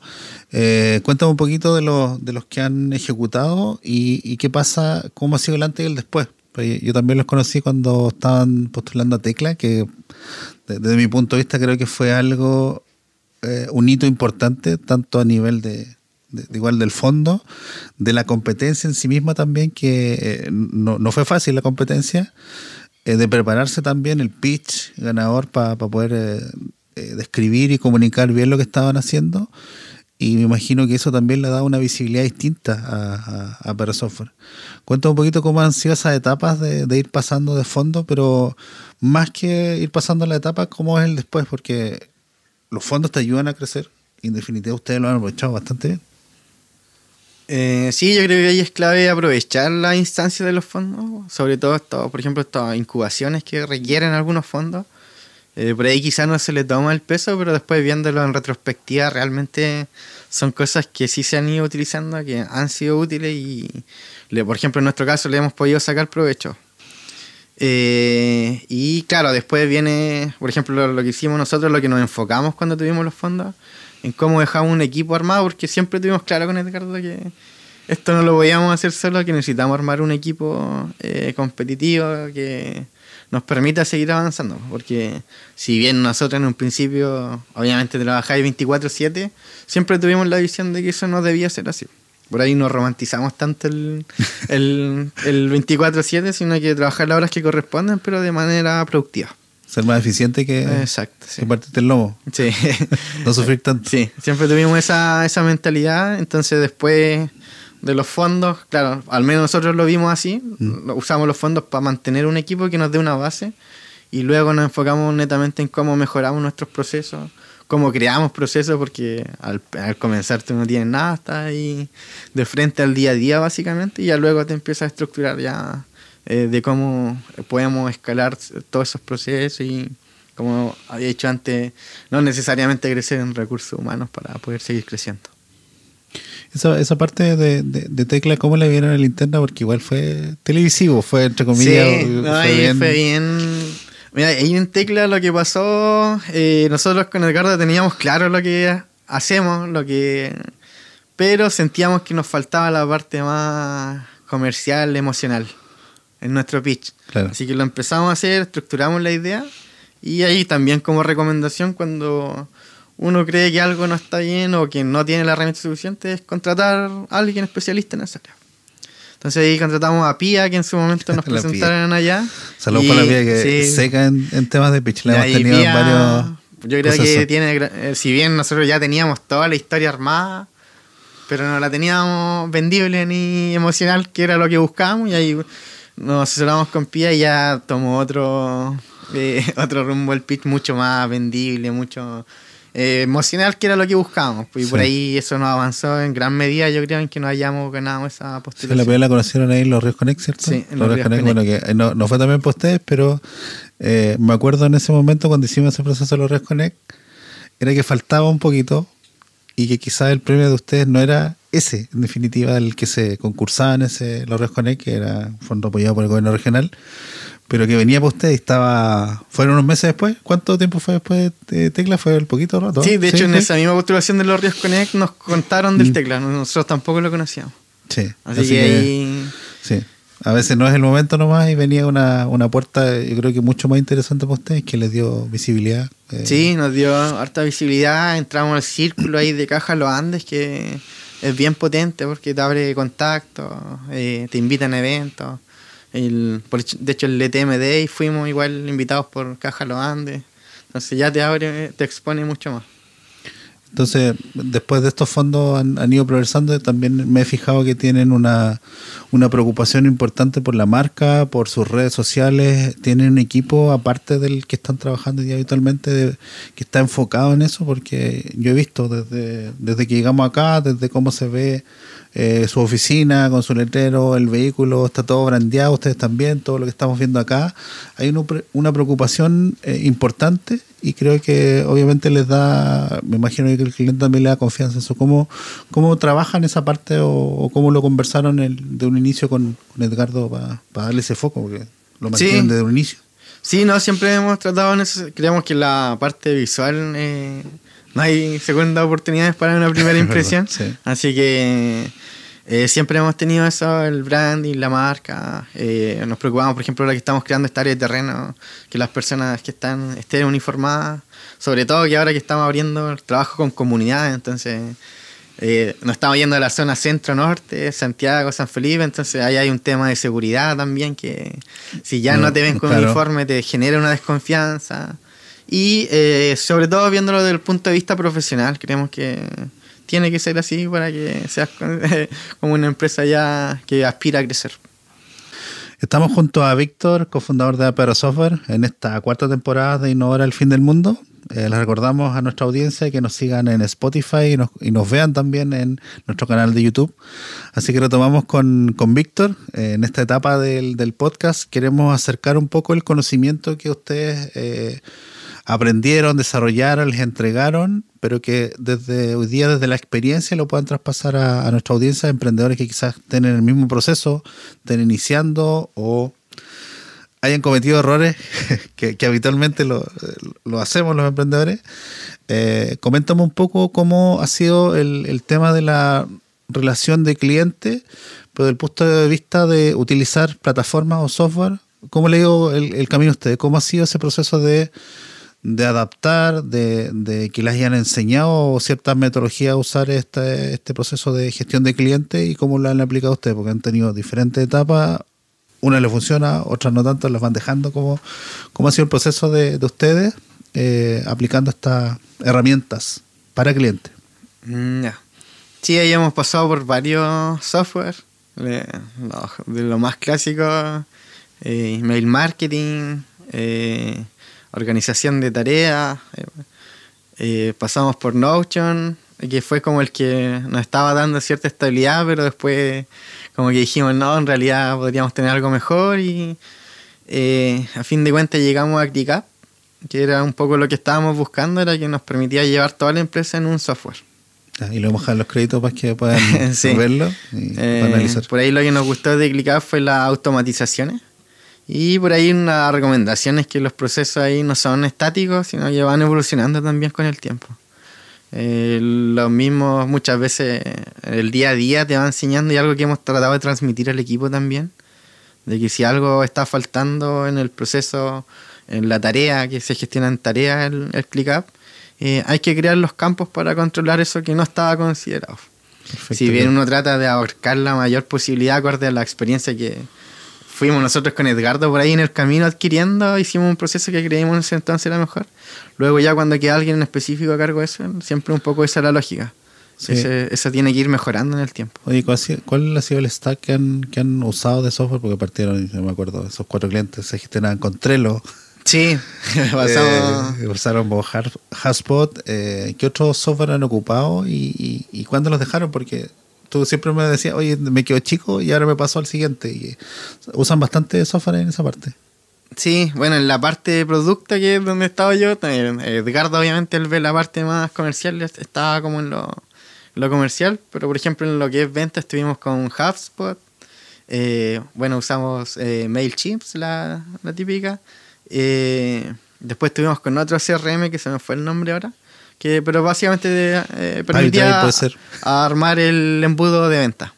Eh, cuéntame un poquito de los, de los que han ejecutado y, qué pasa, cómo ha sido el antes y el después. yo también los conocí cuando estaban postulando a Tecla, que desde mi punto de vista creo que fue algo, eh, un hito importante, tanto a nivel de, igual del fondo, de la competencia en sí misma también, que eh, no, no, fue fácil la competencia, de prepararse también el pitch ganador para poder eh, describir y comunicar bien lo que estaban haciendo. Y me imagino que eso también le da una visibilidad distinta a, a, Cuéntame un poquito cómo han sido esas etapas de, ir pasando de fondo, pero más que ir pasando la etapa, cómo es el después, porque los fondos te ayudan a crecer. Y en definitiva, ustedes lo han aprovechado bastante bien. Eh, sí, yo creo que ahí es clave aprovechar la instancia de los fondos, sobre todo, por ejemplo, estas incubaciones que requieren algunos fondos. Eh, por ahí quizás no se le toma el peso, pero después viéndolo en retrospectiva realmente son cosas que sí se han ido utilizando, que han sido útiles y, por ejemplo, en nuestro caso le hemos podido sacar provecho. Eh, y claro, después viene, por ejemplo, lo, que hicimos nosotros, lo que nos enfocamos cuando tuvimos los fondos, en cómo dejamos un equipo armado, porque siempre tuvimos claro con Edgardo que esto no lo podíamos hacer solo, que necesitamos armar un equipo eh, competitivo, que nos permita seguir avanzando. Porque si bien nosotros en un principio, obviamente trabajáis 24/7, siempre tuvimos la visión de que eso no debía ser así. Por ahí no romantizamos tanto el, 24/7, sino que trabajar las horas que corresponden, pero de manera productiva. Ser más eficiente que, Exacto, sí. que el lomo. Sí. no sufrir tanto. Sí, siempre tuvimos esa, esa mentalidad, entonces después de los fondos, claro, al menos nosotros lo vimos así, mm. usamos los fondos para mantener un equipo que nos dé una base y luego nos enfocamos netamente en cómo mejoramos nuestros procesos, cómo creamos procesos, porque al, comenzar tú no tienes nada, estás ahí de frente al día a día básicamente y ya luego te empiezas a estructurar ya eh, de cómo podemos escalar todos esos procesos y como había dicho antes, no necesariamente crecer en recursos humanos para poder seguir creciendo. Esa, esa parte de, de, Tecla, ¿cómo le vieron a la linterna? Porque igual fue televisivo, fue entre comillas. Sí, fue, bien... fue bien. Mira, ahí en Tecla lo que pasó, eh, nosotros con Edgardo teníamos claro lo que hacemos, lo que. Pero sentíamos que nos faltaba la parte más comercial, emocional, en nuestro pitch. Así que lo empezamos a hacer, estructuramos la idea. Y ahí también como recomendación, cuando uno cree que algo no está bien o que no tiene la herramienta suficiente, es contratar a alguien especialista en esa área. Entonces ahí contratamos a Pía, que en su momento nos presentaron allá. Saludos para que seca en, temas de pitch. La hemos tenido varios. Yo creo que tiene, eh, si bien nosotros ya teníamos toda la historia armada, pero no la teníamos vendible ni emocional, que era lo que buscábamos, y ahí nos asesoramos con Pía y ya tomó otro, eh, otro rumbo el pitch mucho más vendible, mucho eh, emocional, que era lo que buscábamos. Pues, y por ahí eso nos avanzó en gran medida, yo creo, en que no hayamos ganado esa postulación. la primera la conocieron ahí en los Ríos Connect, ¿cierto? Sí, los, Connect. Bueno, que eh, no, fue también por ustedes, pero eh, me acuerdo en ese momento cuando hicimos ese proceso de los Ríos Connect, era que faltaba un poquito y que quizás el premio de ustedes no era ese, en definitiva, el que se concursaba en ese, los Ríos Connect, que era un fondo apoyado por el gobierno regional pero que venía para usted y estaba. ¿Fueron unos meses después? ¿Cuánto tiempo fue después de Tecla? ¿Fue el poquito rato? Sí, de hecho, en esa misma postulación de los Ríos Connect nos contaron del mm. Tecla. Nosotros tampoco lo conocíamos. Sí. Así, Sí. A veces no es el momento nomás y venía una, una puerta, yo creo que mucho más interesante para usted, que les dio visibilidad. Eh. Sí, nos dio harta visibilidad. Entramos al círculo ahí de Caja Los Andes, que es bien potente porque te abre contacto eh, te invitan a eventos de hecho, el ETMD y fuimos igual invitados por Caja Los Andes. Entonces ya te abre, te expone mucho más. Entonces, después de estos fondos han, ido progresando, también me he fijado que tienen una, una, preocupación importante por la marca, por sus redes sociales, tienen un equipo aparte del que están trabajando habitualmente, que está enfocado en eso, porque yo he visto desde, desde que llegamos acá, desde cómo se ve eh, su oficina con su letrero, el vehículo, está todo brandeado, ustedes también, todo lo que estamos viendo acá. Hay una preocupación eh, importante y creo que obviamente les da, me imagino que el cliente también le da confianza en eso. ¿Cómo, cómo trabajan esa parte o, cómo lo conversaron el, de un inicio con, con Edgardo para darle ese foco? Porque lo mantienen sí. desde un inicio. Sí, no, siempre hemos tratado en eso. Creemos que la parte visual eh, no hay segunda oportunidades para una primera impresión. Así que eh, siempre hemos tenido eso, el branding, la marca. Eh, nos preocupamos, por ejemplo, ahora que estamos creando esta área de terreno, que las personas que están estén uniformadas. Sobre todo que ahora que estamos abriendo el trabajo con comunidades, entonces eh, nos estamos yendo a la zona centro-norte, Santiago, San Felipe, entonces ahí hay un tema de seguridad también, que si ya no, te ven con uniforme te genera una desconfianza. Y eh, sobre todo viéndolo desde el punto de vista profesional, creemos que tiene que ser así para que seas como una empresa ya que aspira a crecer. Estamos junto a Víctor, cofundador de Apero Software, en esta cuarta temporada de Innovar el Fin del Mundo. Eh, les recordamos a nuestra audiencia que nos sigan en Spotify y nos, vean también en nuestro canal de YouTube. Así que retomamos con, con Víctor. Eh, en esta etapa del, del, podcast queremos acercar un poco el conocimiento que ustedes... Eh, aprendieron, desarrollaron, les entregaron, pero que desde hoy día, desde la experiencia, lo puedan traspasar a, nuestra audiencia de emprendedores que quizás estén en el mismo proceso, estén iniciando o hayan cometido errores que, habitualmente lo, hacemos los emprendedores. Eh, coméntame un poco cómo ha sido el, tema de la relación de cliente, pero el punto de vista de utilizar plataformas o software. ¿Cómo le digo el, el camino a ustedes? ¿Cómo ha sido ese proceso de de adaptar, de, que les hayan enseñado ciertas metodologías a usar este, este, proceso de gestión de clientes y cómo lo han aplicado ustedes, porque han tenido diferentes etapas, una les funciona, otras no tanto, las van dejando, ¿cómo, cómo ha sido el proceso de, ustedes eh, aplicando estas herramientas para clientes? Mm, sí, ahí hemos pasado por varios software, de lo más clásico, eh, email marketing, eh, organización de tareas. Eh, eh, pasamos por Notion, que fue como el que nos estaba dando cierta estabilidad, pero después como que dijimos, no, en realidad podríamos tener algo mejor y eh, a fin de cuentas llegamos a ClickUp, que era un poco lo que estábamos buscando, era que nos permitía llevar toda la empresa en un software. y luego vamos los créditos para que puedan verlo y analizar. Por ahí lo que nos gustó de ClickUp fue las automatizaciones y por ahí una recomendación es que los procesos ahí no son estáticos, sino que van evolucionando también con el tiempo. Eh, los mismos muchas veces el día a día te va enseñando y algo que hemos tratado de transmitir al equipo también, de que si algo está faltando en el proceso, en la tarea, que se gestionan tareas, el, el ClickUp, eh, hay que crear los campos para controlar eso que no estaba considerado. Si bien uno trata de abarcar la mayor posibilidad acorde a la experiencia que, fuimos nosotros con Edgardo por ahí en el camino adquiriendo, hicimos un proceso que creímos en ese entonces era mejor. Luego ya cuando queda alguien en específico a cargo de eso, siempre un poco esa es la lógica. Eso tiene que ir mejorando en el tiempo. Oye, ¿cuál ha sido el stack que han, usado de software? Porque partieron, no me acuerdo, esos cuatro clientes se gestionaron con Trello. Sí, usaron eh. eh, ¿Qué otros software han ocupado y, y cuándo los dejaron? Porque tú siempre me decías, oye, me quedo chico y ahora me paso al siguiente. Eh, usan bastante software en esa parte. Sí, bueno, en la parte de producto que es donde estaba yo, eh, Edgardo obviamente él ve la parte más comercial, estaba como en lo, comercial, pero por ejemplo en lo que es venta estuvimos con HubSpot, eh, bueno, usamos eh, MailChimp, la, típica, después estuvimos con otro CRM que se me fue el nombre ahora, que pero básicamente eh, permitía armar el embudo de venta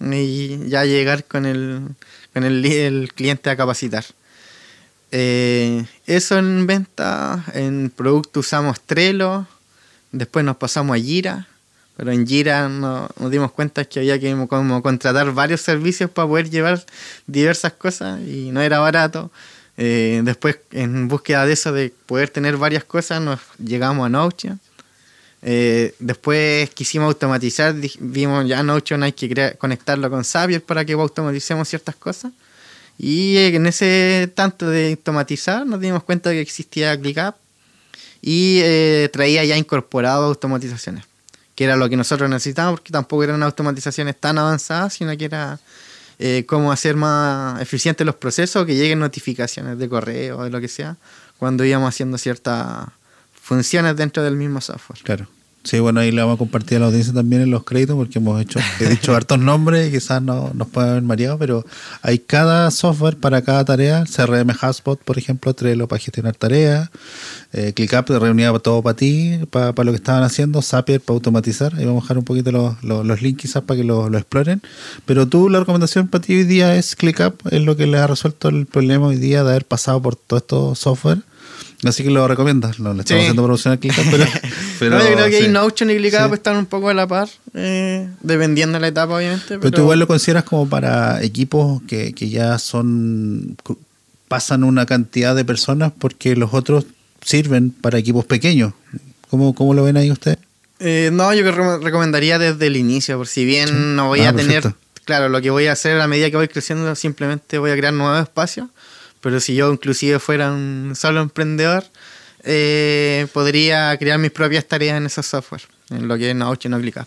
y ya llegar con el, con el, cliente a capacitar. Eh, eso en venta, en producto usamos Trello, después nos pasamos a Jira, pero en Jira nos dimos cuenta que había que como contratar varios servicios para poder llevar diversas cosas y no era barato. Eh, después, en búsqueda de eso, de poder tener varias cosas, nos llegamos a Notion. Eh, después quisimos automatizar, vimos ya Notion hay que conectarlo con Zapier para que automaticemos ciertas cosas. Y en ese tanto de automatizar nos dimos cuenta de que existía ClickUp y eh, traía ya incorporado automatizaciones, que era lo que nosotros necesitábamos porque tampoco eran automatizaciones tan avanzadas, sino que era eh, cómo hacer más eficientes los procesos, que lleguen notificaciones de correo o de lo que sea, cuando íbamos haciendo ciertas funciones dentro del mismo software. Claro. Sí, bueno, ahí le vamos a compartir a la audiencia también en los créditos porque hemos hecho, he dicho hartos nombres y quizás no, nos pueden haber mareado, pero hay cada software para cada tarea. CRM Hubspot, por ejemplo, Trello para gestionar tareas, eh, ClickUp reunía todo para ti, para, lo que estaban haciendo, Zapier para automatizar. Ahí vamos a dejar un poquito los, links quizás para que lo, exploren. Pero tú, la recomendación para ti hoy día es ClickUp, es lo que le ha resuelto el problema hoy día de haber pasado por todo estos software Así que lo recomiendas. Lo estamos haciendo promoción al pero, creo que hay Notion y Clickup están un poco a la par, eh, dependiendo de la etapa, obviamente. Pero, tú igual lo consideras como para equipos que, ya son. pasan una cantidad de personas porque los otros sirven para equipos pequeños. ¿Cómo, cómo lo ven ahí ustedes? Eh, no, yo que recomendaría desde el inicio, por si bien no voy ah, a tener. Claro, lo que voy a hacer a medida que voy creciendo, simplemente voy a crear nuevos espacios pero si yo inclusive fuera un solo emprendedor, eh, podría crear mis propias tareas en esos software, en lo que es Naoche no clica.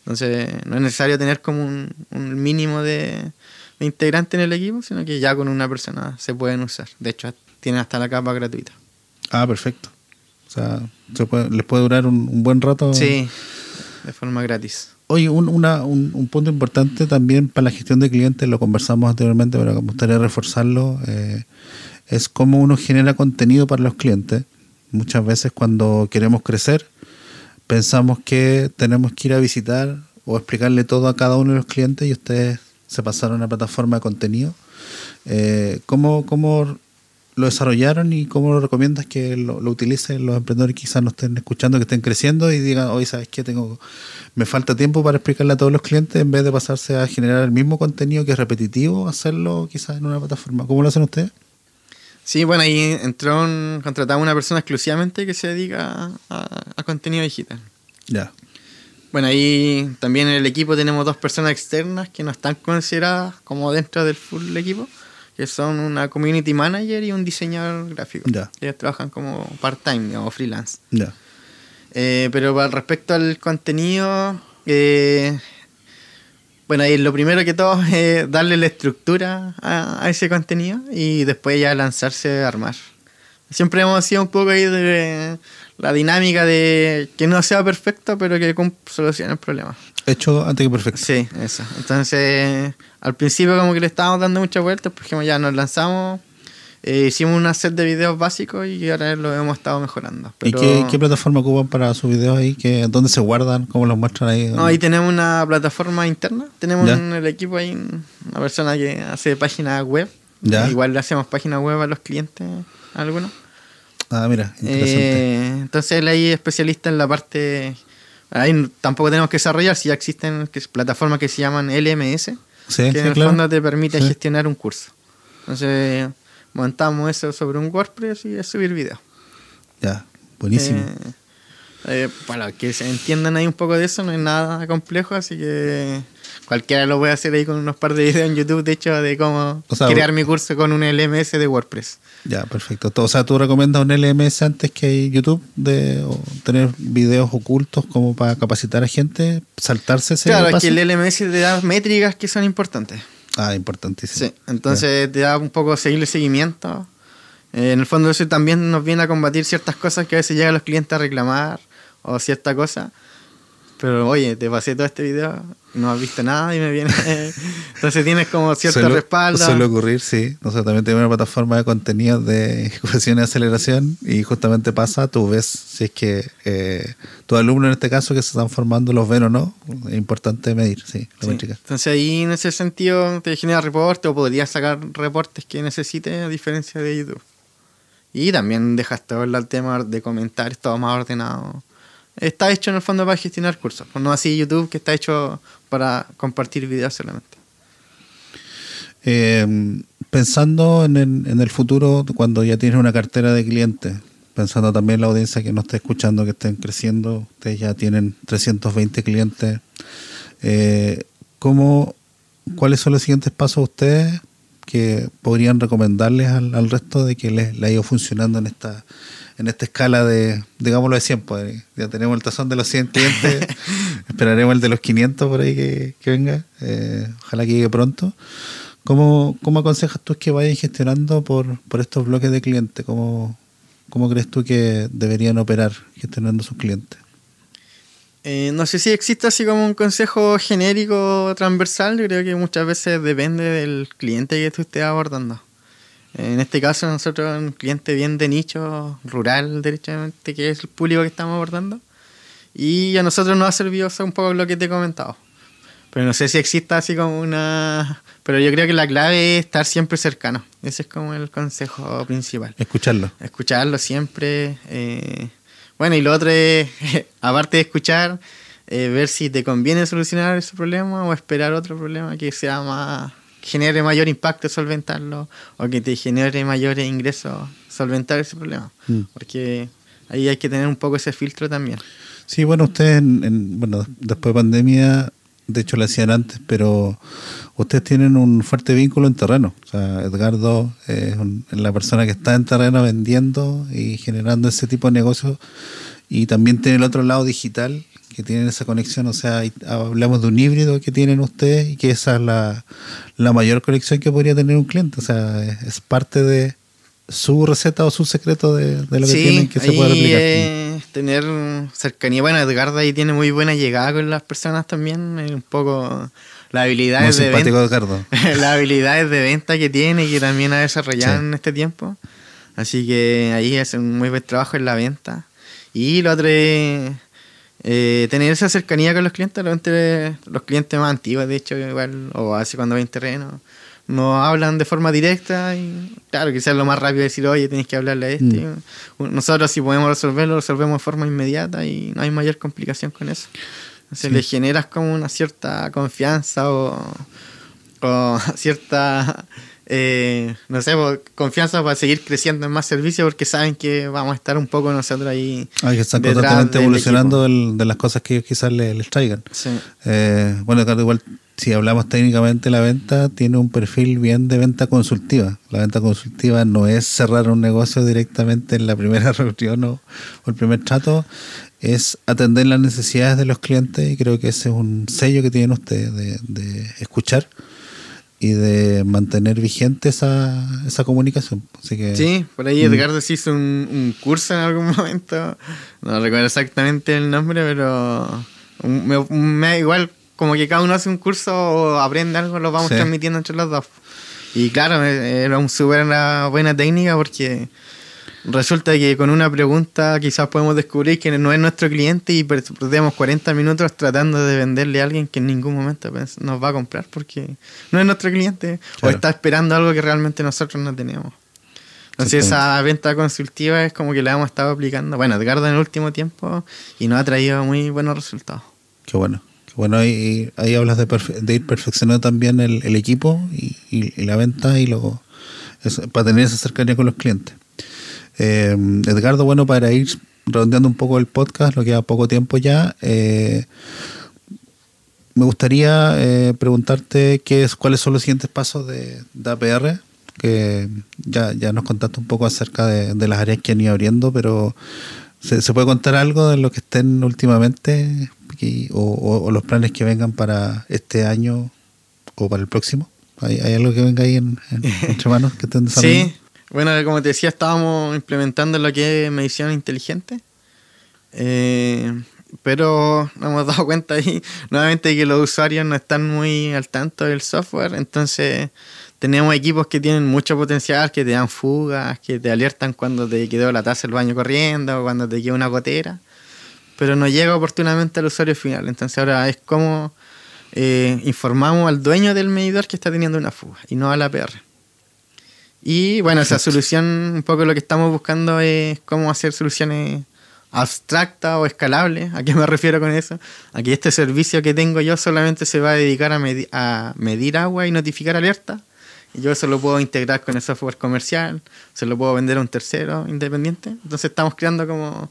Entonces, no es necesario tener como un, mínimo de, integrante en el equipo, sino que ya con una persona se pueden usar. De hecho, tienen hasta la capa gratuita. Ah, perfecto. O sea, les puede durar un buen rato. Sí, de forma gratis. Oye, un, un, punto importante también para la gestión de clientes, lo conversamos anteriormente, pero me gustaría reforzarlo, eh, es cómo uno genera contenido para los clientes. Muchas veces cuando queremos crecer, pensamos que tenemos que ir a visitar o explicarle todo a cada uno de los clientes y ustedes se pasaron a una plataforma de contenido. Eh, ¿cómo, ¿Cómo lo desarrollaron y cómo lo recomiendas que lo, utilicen los emprendedores quizás no estén escuchando, que estén creciendo y digan, hoy sabes que tengo, me falta tiempo para explicarle a todos los clientes en vez de pasarse a generar el mismo contenido que es repetitivo, hacerlo quizás en una plataforma. ¿Cómo lo hacen ustedes? Sí, bueno, ahí entró contratamos a una persona exclusivamente que se dedica a, a contenido digital. Ya. Bueno, ahí también en el equipo tenemos dos personas externas que no están consideradas como dentro del full equipo, que son una community manager y un diseñador gráfico. Ya. Ellos trabajan como part-time o freelance. Eh, pero respecto al contenido, eh, bueno, y lo primero que todo es darle la estructura a, ese contenido y después ya lanzarse a armar. Siempre hemos sido un poco ahí de la dinámica de que no sea perfecto, pero que solucione el problema. Hecho antes que perfecto. Sí, eso. Entonces, al principio como que le estábamos dando muchas vueltas, porque ya nos lanzamos, eh, hicimos una serie de videos básicos y ahora lo hemos estado mejorando. ¿Y qué, plataforma ocupan para sus videos ahí? que ¿Dónde se guardan? ¿Cómo los muestran ahí? ahí tenemos una plataforma interna, tenemos en el equipo ahí una persona que hace página web. Igual le hacemos página web a los clientes, algunos. Ah, mira, interesante. Eh, entonces él ahí es especialista en la parte Ahí tampoco tenemos que desarrollar si ya existen plataformas que se llaman LMS, que en el fondo te permite gestionar un curso. Entonces, montamos eso sobre un WordPress y es subir video. Ya, buenísimo. Eh, eh, para que se entiendan ahí un poco de eso, no es nada complejo, así que cualquiera lo puede hacer ahí con unos par de videos en YouTube, de hecho, de cómo crear mi curso con un LMS de WordPress. Ya, perfecto. O sea, ¿tú recomiendas un LMS antes que YouTube de tener videos ocultos como para capacitar a gente, saltarse ese Claro, es que el LMS te da métricas que son importantes. Ah, importantísimo. Sí, entonces te da un poco seguir el seguimiento. Eh, en el fondo eso también nos viene a combatir ciertas cosas que a veces llegan los clientes a reclamar o cierta cosa. Pero oye, te pasé todo este video, no has visto nada y me viene. Entonces tienes como cierto suelo, respaldo. Suele ocurrir, sí. también tiene una plataforma de contenidos de ejecución y aceleración y justamente pasa, tú ves si es que eh, alumno en este caso que se están formando los ven o no. Es importante medir, sí, Entonces ahí en ese sentido te genera reporte o podrías sacar reportes que necesites a diferencia de YouTube. Y también dejaste ver el tema de comentarios todo más ordenado está hecho en el fondo para gestionar cursos, pues, no así YouTube que está hecho para compartir videos solamente. Eh, pensando en el, futuro, cuando ya tienes una cartera de clientes, pensando también en la audiencia que nos está escuchando, que estén creciendo, ustedes ya tienen 320 clientes. Eh, ¿Cuáles son los siguientes pasos ustedes que podrían recomendarles al, resto de que les, ha ido funcionando en esta en esta escala de, digámoslo de 100, pues, eh, ya tenemos el tazón de los 100 clientes, esperaremos el de los 500 por ahí que, venga, eh, ojalá que llegue pronto. ¿Cómo, ¿Cómo, aconsejas tú que vayan gestionando por, estos bloques de clientes? ¿Cómo, ¿Cómo crees tú que deberían operar gestionando sus clientes? Eh, no sé si existe así como un consejo genérico transversal, yo creo que muchas veces depende del cliente que tú estés abordando. En este caso nosotros un cliente bien de nicho, rural derechamente, que es el público que estamos abordando. Y a nosotros nos ha servido un poco lo que te he comentado. Pero no sé si exista así como una... Pero yo creo que la clave es estar siempre cercano. Ese es como el consejo principal. Escucharlo. Escucharlo siempre. Eh bueno, y lo otro es, aparte de escuchar, eh, ver si te conviene solucionar ese problema o esperar otro problema que sea más genere mayor impacto solventarlo o que te genere mayores ingresos solventar ese problema. Mm. Porque ahí hay que tener un poco ese filtro también. Sí, bueno, ustedes, bueno, después de pandemia, de hecho lo hacían antes, pero ustedes tienen un fuerte vínculo en terreno. O sea, Edgardo es la persona que está en terreno vendiendo y generando ese tipo de negocios. Y también tiene el otro lado digital, que tienen esa conexión. O sea, hablamos de un híbrido que tienen ustedes y que esa es la, mayor conexión que podría tener un cliente. O sea, es, parte de su receta o su secreto de, lo que tienen que se puede aplicar. tener cercanía. Bueno, Edgardo ahí tiene muy buena llegada con las personas también. Un poco la habilidades de venta. habilidades de venta que tiene y que también ha desarrollado en este tiempo. Así que ahí hace un muy buen trabajo en la venta. Y lo otro es eh, tener esa cercanía con los clientes. Los clientes más antiguos, de hecho, igual, o hace cuando ven terreno, no hablan de forma directa. Y, claro, quizás lo más rápido es decir, oye, tienes que hablarle a este. Mm. Nosotros, si podemos resolverlo, lo resolvemos de forma inmediata y no hay mayor complicación con eso. Se le generas como una cierta confianza o, cierta, eh, no sé, confianza para seguir creciendo en más servicios porque saben que vamos a estar un poco nosotros ahí. Hay que estar constantemente evolucionando de las cosas que ellos quizás les, traigan. Eh, bueno, claro, igual si hablamos técnicamente, la venta tiene un perfil bien de venta consultiva. La venta consultiva no es cerrar un negocio directamente en la primera reunión o el primer trato, es atender las necesidades de los clientes y creo que ese es un sello que tienen ustedes de, de escuchar y de mantener vigente esa, esa comunicación. sí, por ahí mm. Edgardo mm. hizo un, curso en algún momento, no recuerdo exactamente el nombre, pero me, da igual como que cada uno hace un curso o aprende algo, lo vamos transmitiendo entre los dos. Y claro, eh, era una súper buena técnica porque Resulta que con una pregunta quizás podemos descubrir que no es nuestro cliente y perdemos 40 minutos tratando de venderle a alguien que en ningún momento nos va a comprar porque no es nuestro cliente o está esperando algo que realmente nosotros no tenemos. Entonces esa venta consultiva es como que la hemos estado aplicando, bueno, de en el último tiempo y nos ha traído muy buenos resultados. Qué bueno. bueno, ahí, ahí hablas de, ir perfeccionando también el, equipo y, la venta y lo, para tener esa cercanía con los clientes. Eh, Edgardo, bueno, para ir redondeando un poco el podcast, lo que ha poco tiempo ya. Eh, me gustaría eh, preguntarte qué es, cuáles son los siguientes pasos de, APR, que ya, ya nos contaste un poco acerca de, las áreas que han ido abriendo, pero ¿se, puede contar algo de lo que estén últimamente o, los planes que vengan para este año o para el próximo? ¿Hay, algo que venga ahí en, entre manos que estén desarrollando? Bueno, como te decía, estábamos implementando lo que es medición inteligente. Eh, pero nos hemos dado cuenta ahí nuevamente que los usuarios no están muy al tanto del software, entonces tenemos equipos que tienen mucho potencial, que te dan fugas, que te alertan cuando te quedó la taza del baño corriendo, o cuando te quedó una gotera, pero no llega oportunamente al usuario final, entonces ahora es como eh, informamos al dueño del medidor que está teniendo una fuga y no a la PR. Y bueno, esa solución, un poco lo que estamos buscando es cómo hacer soluciones abstractas o escalables. ¿A qué me refiero con eso? Aquí este servicio que tengo yo solamente se va a dedicar a, medir agua y notificar alertas. Yo eso lo puedo integrar con el software comercial, se lo puedo vender a un tercero independiente. Entonces estamos creando como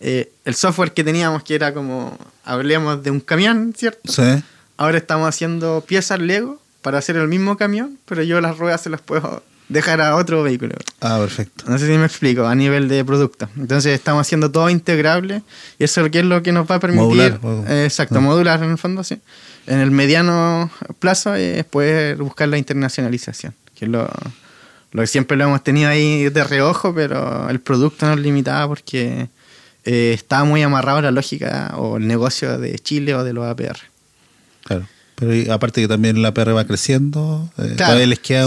eh, el software que teníamos, que era como, hablemos de un camión, ¿cierto? Sí. Ahora estamos haciendo piezas Lego para hacer el mismo camión, pero yo las ruedas se las puedo dejar a otro vehículo. Ah, perfecto. No sé si me explico, a nivel de producto. Entonces estamos haciendo todo integrable y eso es lo que nos va a permitir... Modular. Eh, exacto, ah. modular en el fondo, sí. En el mediano plazo es poder buscar la internacionalización, que es lo, que siempre lo hemos tenido ahí de reojo, pero el producto nos limitaba porque está eh, estaba muy amarrado a la lógica o el negocio de Chile o de los APR. Claro. Pero aparte que también la PR va creciendo, eh, vez les queda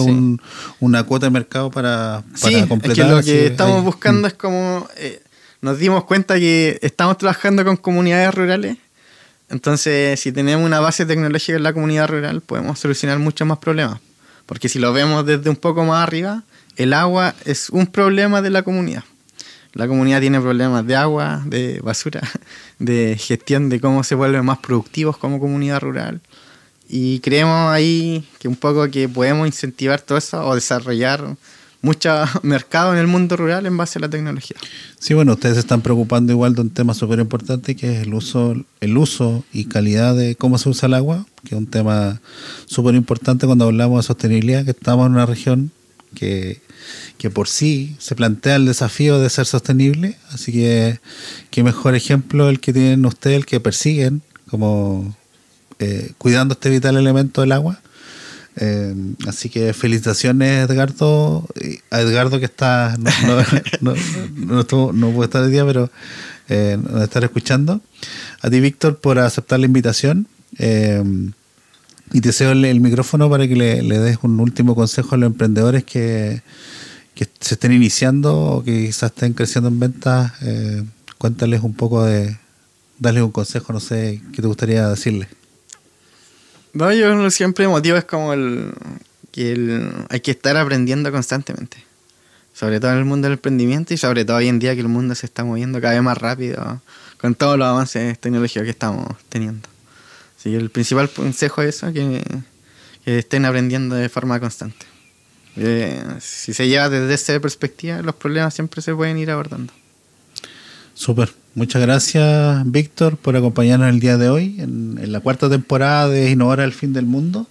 una cuota de mercado para, para sí, Es que lo que estamos buscando es como. Eh, nos dimos cuenta que estamos trabajando con comunidades rurales. Entonces, si tenemos una base tecnológica en la comunidad rural, podemos solucionar muchos más problemas. Porque si lo vemos desde un poco más arriba, el agua es un problema de la comunidad. La comunidad tiene problemas de agua, de basura, de gestión de cómo se vuelven más productivos como comunidad rural. Y creemos ahí que un poco que podemos incentivar todo eso o desarrollar mucho mercado en el mundo rural en base a la tecnología. Sí, bueno, ustedes se están preocupando igual de un tema súper importante que es el uso, el uso y calidad de cómo se usa el agua, que es un tema súper importante cuando hablamos de sostenibilidad, que estamos en una región que, que por sí se plantea el desafío de ser sostenible, así que qué mejor ejemplo el que tienen ustedes, el que persiguen como eh, cuidando este vital elemento del agua. Eh, así que felicitaciones Edgardo, a Edgardo que está no, estar el día, pero eh, nos estar escuchando. A ti Víctor por aceptar la invitación. y te deseo el, micrófono para que le, des un último consejo a los emprendedores que, se estén iniciando o que quizás estén creciendo en ventas. cuéntales un poco de, darles un consejo, no sé, qué te gustaría decirle no, yo siempre motivo es como el que hay que estar aprendiendo constantemente. Sobre todo en el mundo del emprendimiento y sobre todo hoy en día que el mundo se está moviendo cada vez más rápido con todos los avances tecnológicos que estamos teniendo. Así que el principal consejo es eso, que, estén aprendiendo de forma constante. Eh, si se lleva desde esa perspectiva, los problemas siempre se pueden ir abordando. Súper. Muchas gracias, Víctor, por acompañarnos el día de hoy en, la cuarta temporada de Innovar el Fin del Mundo,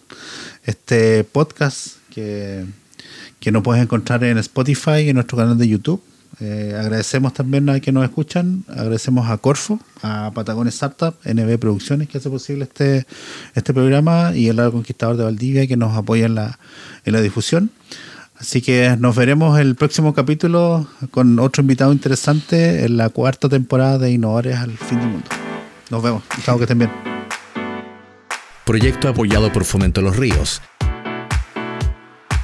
este podcast que, que nos puedes encontrar en Spotify y en nuestro canal de YouTube. Eh, agradecemos también a que nos escuchan, agradecemos a Corfo, a Patagones Startup, NB Producciones que hace posible este, este programa y el Lado Conquistador de Valdivia que nos apoya en la difusión. Así que nos veremos el próximo capítulo con otro invitado interesante en la cuarta temporada de Innovadores al Fin del Mundo. Nos vemos. Espero que estén bien. Proyecto apoyado por Fomento Los Ríos,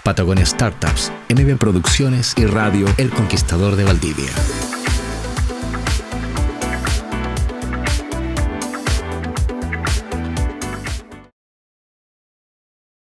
Patagonia Startups, MB Producciones y Radio El Conquistador de Valdivia.